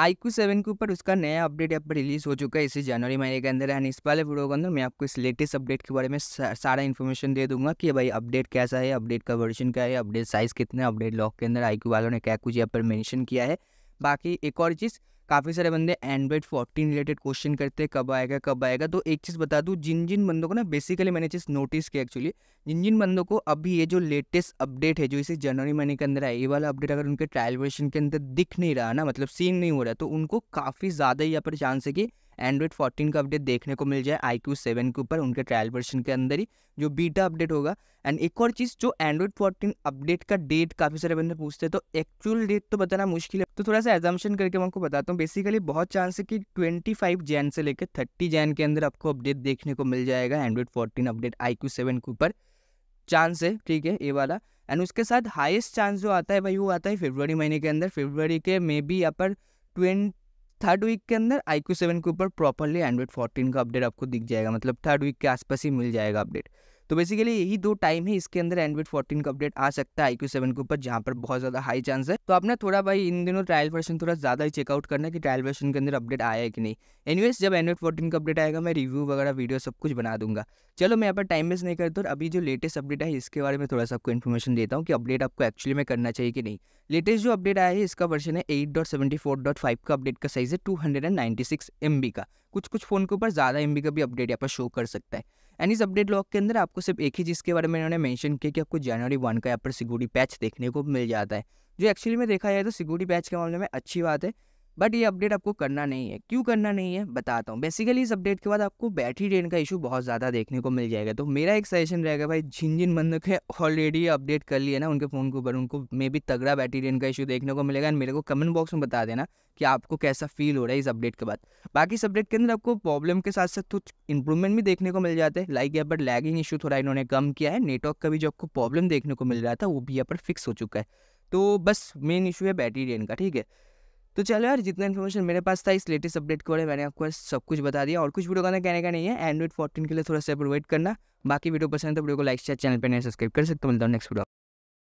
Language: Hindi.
आई क्यू सेवन के ऊपर उसका नया अपडेट यहाँ पर रिलीज़ हो चुका है इसी जनवरी महीने के अंदर एंड इस वाले वीडियो के अंदर मैं आपको इस लेटेस्ट अपडेट के बारे में सारा इन्फॉर्मेशन दे दूंगा कि भाई अपडेट कैसा है अपडेट का वर्जन क्या है अपडेट साइज़ कितना है अपडेट लॉक के अंदर आई वालों ने क्या कुछ यहाँ पर मैंशन किया है बाकी एक और चीज़ काफ़ी सारे बंदे एंड्रॉइड फोर्टीन रिलेटेड क्वेश्चन करते हैं कब आएगा कब आएगा तो एक चीज़ बता दूँ जिन जिन बंदों को ना बेसिकली मैंने चीज़ नोटिस किया एक्चुअली जिन जिन बंदों को अभी ये जो लेटेस्ट अपडेट है जो इसे जनवरी महीने के अंदर आए ये वाला अपडेट अगर उनके ट्रायल वर्जन के अंदर दिख नहीं रहा ना मतलब सीन नहीं हो रहा तो उनको काफ़ी ज़्यादा यहाँ पर चांस है कि एंड्रॉइड फोर्टीन का अपडेट देखने को मिल जाए आई क्यू सेवन के ऊपर उनके ट्रायल वर्जन के अंदर ही जो बीटा अपडेट होगा एंड एक और चीज़ जो एंड्रॉइड फोर्टीन अपडेट का डेट काफ़ी सारे बंदे पूछते हैं तो एक्चुअल डेट तो बताना मुश्किल है तो थोड़ा सा एजम्पन करके मैं आपको बताता हूँ बेसिकली बहुत चांस है कि ट्वेंटी फाइव जैन से लेकर थर्टी जैन के अंदर आपको अपडेट देखने को मिल जाएगा Android fourteen update I Q seven के ऊपर चांस है ठीक है ये वाला एंड उसके साथ हाइस्ट चांस जो आता है भाई वो आता है फेब्रवरी महीने के अंदर फेब्रवरी के मे बी यहाँ पर ट्वेंट थर्ड वीक के अंदर आई क्यू सेवन के ऊपर प्रॉपरली एंड्रॉइड फोर्टीन का अपडेट आपको दिख जाएगा मतलब थर्ड वीक के आसपास ही मिल जाएगा अपडेट तो बेसिकली यही दो टाइम है इसके अंदर एंड्रॉइड फोर्टीन का अपडेट आ सकता है आई क्यू सेवन के ऊपर जहाँ पर बहुत ज़्यादा हाई चांस है तो आपने थोड़ा भाई इन दिनों ट्रायल वर्षन थोड़ा ज़्यादा ही चेकआउट करना कि ट्रायल वर्षन के अंदर अपडेट आया है कि नहीं एनवेज जब एंड्रॉइड फोर्टीन का अपडेट आएगा मैं रिव्यू वगैरह वीडियो सब कुछ बना दूंगा चलो मैं यहाँ पर टाइम वेस्ट नहीं करता और अभी जो लेटेस्ट अपडेट है इसके बारे में थोड़ा सा आपको इन्फॉर्मेशन देता हूँ कि अपडेट आपको एक्चुअली में करना चाहिए कि नहीं लेटेस्ट जो अपडेट आया है इसका वर्षन है eight dot seventy four dot five का अपडेट का साइज़ है two hundred and ninety six M B का कुछ कुछ फ़ोन के ऊपर ज़्यादा एम बी का भी अपडेट यहाँ पर शो कर सकता है एंड इस अपडेट लॉक के अंदर आपको सिर्फ एक ही चीज़ के बारे में इन्होंने मेंशन किया कि आपको जनवरी वन का यहाँ पर सिक्योरिटी पैच देखने को मिल जाता है जो एक्चुअली में देखा जाए तो सिक्योरिटी पैच के मामले में अच्छी बात है बट ये अपडेट आपको करना नहीं है क्यों करना नहीं है बताता हूँ बेसिकली इस अपडेट के बाद आपको बैटरी ड्रेन का इशू बहुत ज़्यादा देखने को मिल जाएगा तो मेरा एक सजेशन रहेगा भाई जिन जिन बंदों के ऑलरेडी अपडेट कर लिए ना उनके फ़ोन के ऊपर उनको मे भी तगड़ा बैटरी ड्रेन का इशू देखने को मिलेगा एंड मेरे को कमेंट बॉक्स में बता देना कि आपको कैसा फील हो रहा है इस अपडेट के बाद बाकी इस अपडेट के अंदर आपको प्रॉब्लम के साथ साथ कुछ इंप्रूवमेंट भी देखने को मिल जाते हैं लाइक यहाँ पर लैगिंग इशू थोड़ा इन्होंने कम किया है नेटवर्क का भी जो आपको प्रॉब्लम देखने को मिल रहा था वो भी यहाँ पर फिक्स हो चुका है तो बस मेन इशू है बैटरी ड्रेन का ठीक है तो चलो यार जितना इन्फॉर्मेशन मेरे पास था इस लेटेस्ट अपडेट के बारे में मैंने आपको सब कुछ बता दिया और कुछ वीडियो का कहने का नहीं है एंड्रॉइड फोर्टीन के लिए थोड़ा सा वेट करना बाकी वीडियो पसंद है तो वीडियो को लाइक शेयर चैनल पर नहीं सब्सक्राइब कर सकते मिलता हूँ नेक्स्ट वीडियो